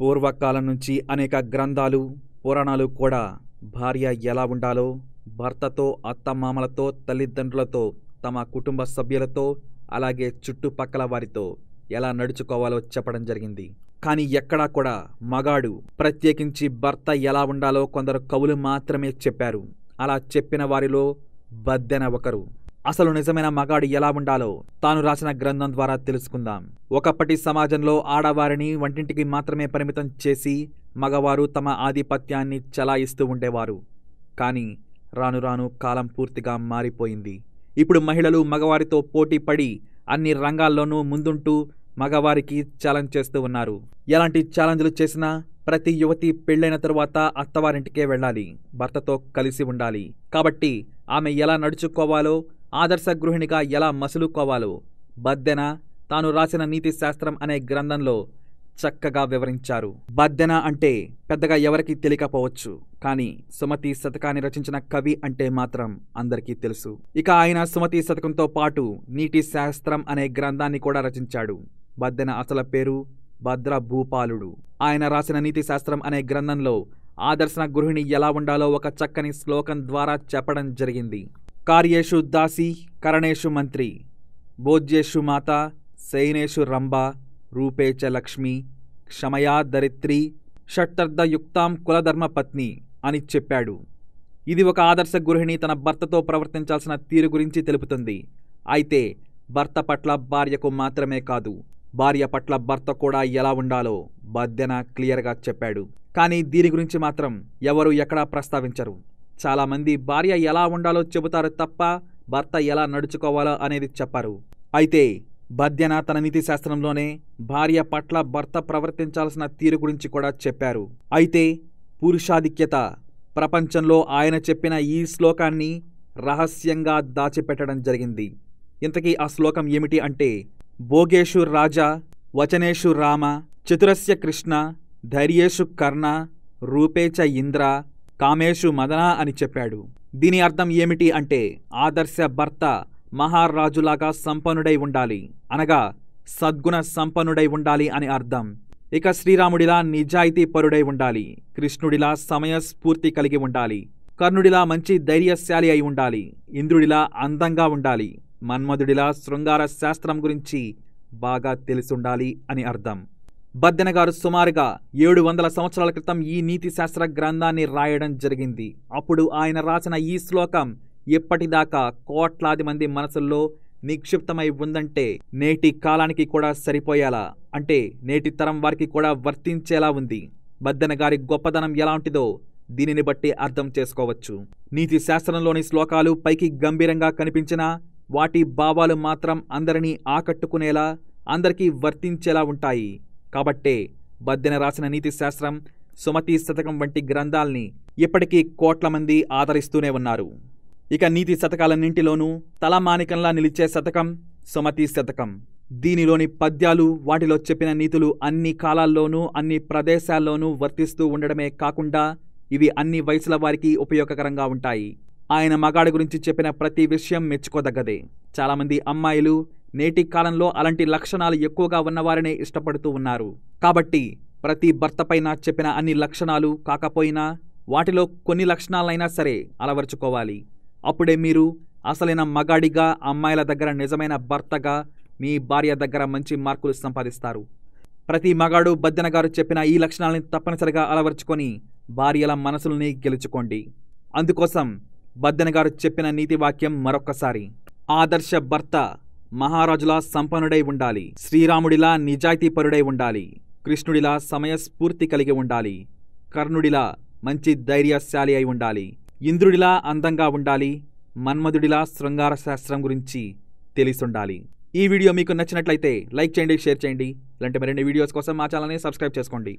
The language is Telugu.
పూర్వకాలం నుంచి అనేక గ్రంథాలు పురాణాలు కూడా భార్య ఎలా ఉండాలో భర్తతో అత్తమామలతో తల్లిదండ్రులతో తమ కుటుంబ సభ్యులతో అలాగే చుట్టుపక్కల వారితో ఎలా నడుచుకోవాలో చెప్పడం జరిగింది కానీ ఎక్కడా కూడా మగాడు ప్రత్యేకించి భర్త ఎలా ఉండాలో కొందరు కవులు మాత్రమే చెప్పారు అలా చెప్పిన వారిలో బద్దెన ఒకరు అసలు నిజమైన మగాడు ఎలా ఉండాలో తాను రాసిన గ్రంథం ద్వారా తెలుసుకుందాం ఒకప్పటి సమాజంలో ఆడవారిని వంటింటికి మాత్రమే పరిమితం చేసి మగవారు తమ ఆధిపత్యాన్ని చలాయిస్తూ ఉండేవారు కానీ రాను రాను కాలం పూర్తిగా మారిపోయింది ఇప్పుడు మహిళలు మగవారితో పోటీ పడి అన్ని రంగాల్లోనూ ముందుంటూ మగవారికి ఛాలెంజ్ చేస్తూ ఉన్నారు ఎలాంటి ఛాలెంజ్లు చేసినా ప్రతి యువతి పెళ్ళైన తరువాత అత్తవారింటికే వెళ్ళాలి భర్తతో కలిసి ఉండాలి కాబట్టి ఆమె ఎలా నడుచుకోవాలో ఆదర్శ గృహిణిగా ఎలా మసులుకోవాలో బద్దెన తాను రాసిన నీతిశాస్త్రం అనే గ్రంథంలో చక్కగా వివరించారు బద్దెన అంటే పెద్దగా ఎవరికీ తెలియకపోవచ్చు కానీ సుమతి శతకాన్ని రచించిన కవి అంటే మాత్రం అందరికీ తెలుసు ఇక ఆయన సుమతి శతకంతో పాటు నీటి శాస్త్రం అనే గ్రంథాన్ని కూడా రచించాడు బద్దెన అసల పేరు భద్ర భూపాలుడు ఆయన రాసిన నీతి శాస్త్రం అనే గ్రంథంలో ఆదర్శన గృహిణి ఎలా ఉండాలో ఒక చక్కని శ్లోకం ద్వారా చెప్పడం జరిగింది కార్యేషు దాసి కరణేషు మంత్రి భోజ్యేషు మాత సైనేషు రంభ రూపే చ లక్ష్మి క్షమయా దరిత్రి షట్టర్ధయుక్తాం కులధర్మపత్ని అని చెప్పాడు ఇది ఒక ఆదర్శ గృహిణి తన భర్తతో ప్రవర్తించాల్సిన తీరు గురించి తెలుపుతుంది అయితే భర్త పట్ల భార్యకు మాత్రమే కాదు భార్య పట్ల భర్త కూడా ఎలా ఉండాలో బద్దెన క్లియర్గా చెప్పాడు కానీ దీని గురించి మాత్రం ఎవరు ఎక్కడా ప్రస్తావించరు చాలామంది భార్య ఎలా ఉండాలో చెబుతారు తప్ప భర్త ఎలా నడుచుకోవాలో అనేది చెప్పారు అయితే బద్యన తన నీతి శాస్త్రంలోనే భార్య పట్ల భర్త ప్రవర్తించాల్సిన తీరు గురించి కూడా చెప్పారు అయితే పురుషాధిక్యత ప్రపంచంలో ఆయన చెప్పిన ఈ శ్లోకాన్ని రహస్యంగా దాచిపెట్టడం జరిగింది ఇంతకీ ఆ శ్లోకం ఏమిటి అంటే భోగేషు రాజా వచనేషు రామ చతురస్య కృష్ణ ధైర్యేషు కర్ణ రూపేచ ఇంద్ర కామేషు మదన అని చెప్పాడు దీని అర్థం ఏమిటి అంటే ఆదర్శ భర్త మహారాజులాగా సంపన్నుడై ఉండాలి అనగా సద్గుణ సంపన్నుడై ఉండాలి అని అర్థం ఇక శ్రీరాముడిలా నిజాయితీ పరుడై ఉండాలి కృష్ణుడిలా సమయస్ఫూర్తి కలిగి ఉండాలి కర్ణుడిలా మంచి ధైర్యశాలి అయి ఉండాలి ఇంద్రుడిలా అందంగా ఉండాలి మన్మధుడిలా శృంగార శాస్త్రం గురించి బాగా తెలిసుండాలి అని అర్థం బద్దెన గారు సుమారుగా ఏడు వందల సంవత్సరాల క్రితం ఈ నీతిశాస్త్ర గ్రంథాన్ని రాయడం జరిగింది అప్పుడు ఆయన రాసిన ఈ శ్లోకం ఎప్పటిదాకా కోట్లాది మంది మనసుల్లో నిక్షిప్తమై ఉందంటే నేటి కాలానికి కూడా సరిపోయేలా అంటే నేటి తరం వారికి కూడా వర్తించేలా ఉంది బద్దెన గారి గొప్పదనం ఎలాంటిదో దీనిని బట్టి అర్థం చేసుకోవచ్చు నీతి శాస్త్రంలోని శ్లోకాలు పైకి గంభీరంగా కనిపించినా వాటి భావాలు మాత్రం అందరినీ ఆకట్టుకునేలా అందరికీ వర్తించేలా ఉంటాయి కాబట్టే బద్దెన రాసిన నీతిశాస్త్రం సుమతి శతకం వంటి గ్రంథాల్ని ఇప్పటికీ కోట్ల మంది ఆదరిస్తూనే ఉన్నారు ఇక నీతి శతకాలన్నింటిలోనూ తలమానికంలా నిలిచే శతకం సుమతి శతకం దీనిలోని పద్యాలు వాటిలో చెప్పిన నీతులు అన్ని కాలాల్లోనూ అన్ని ప్రదేశాల్లోనూ వర్తిస్తూ ఉండడమే కాకుండా ఇవి అన్ని వయసుల వారికి ఉపయోగకరంగా ఉంటాయి ఆయన మగాడి గురించి చెప్పిన ప్రతి విషయం మెచ్చుకోదగ్గదే చాలామంది అమ్మాయిలు నేటి కాలంలో అలాంటి లక్షణాలు ఎక్కువగా ఉన్నవారినే ఇష్టపడుతూ ఉన్నారు కాబట్టి ప్రతి భర్తపైన చెప్పిన అన్ని లక్షణాలు కాకపోయినా వాటిలో కొన్ని లక్షణాలైనా సరే అలవర్చుకోవాలి అప్పుడే మీరు అసలైన మగాడిగా అమ్మాయిల దగ్గర నిజమైన భర్తగా మీ భార్య దగ్గర మంచి మార్కులు సంపాదిస్తారు ప్రతి మగాడు బద్దెన గారు చెప్పిన ఈ లక్షణాలని తప్పనిసరిగా అలవర్చుకొని భార్యల మనసుల్ని గెలుచుకోండి అందుకోసం బద్దెన చెప్పిన నీతి వాక్యం మరొక్కసారి ఆదర్శ భర్త మహారాజులా సంపన్నుడై ఉండాలి శ్రీరాముడిలా నిజాయితీపరుడై ఉండాలి కృష్ణుడిలా సమయస్ఫూర్తి కలిగి ఉండాలి కర్ణుడిలా మంచి ధైర్యశాలి అయి ఉండాలి ఇంద్రుడిలా అందంగా ఉండాలి మన్మధుడిలా శృంగార శాస్త్రం గురించి తెలిసుండాలి ఈ వీడియో మీకు నచ్చినట్లయితే లైక్ చేయండి షేర్ చేయండి ఇలాంటి మరిన్ని వీడియోస్ కోసం మా ఛానల్ని సబ్స్క్రైబ్ చేసుకోండి